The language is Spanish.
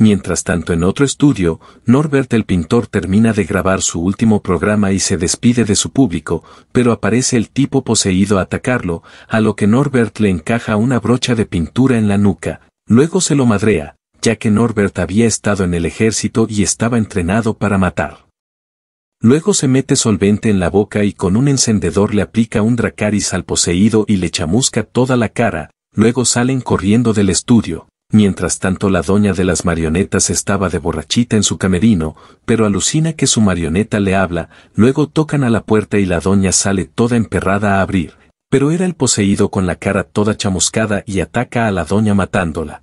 Mientras tanto en otro estudio, Norbert el pintor termina de grabar su último programa y se despide de su público, pero aparece el tipo poseído a atacarlo, a lo que Norbert le encaja una brocha de pintura en la nuca, luego se lo madrea, ya que Norbert había estado en el ejército y estaba entrenado para matar. Luego se mete solvente en la boca y con un encendedor le aplica un dracaris al poseído y le chamusca toda la cara, luego salen corriendo del estudio, Mientras tanto la doña de las marionetas estaba de borrachita en su camerino, pero alucina que su marioneta le habla, luego tocan a la puerta y la doña sale toda emperrada a abrir, pero era el poseído con la cara toda chamuscada y ataca a la doña matándola.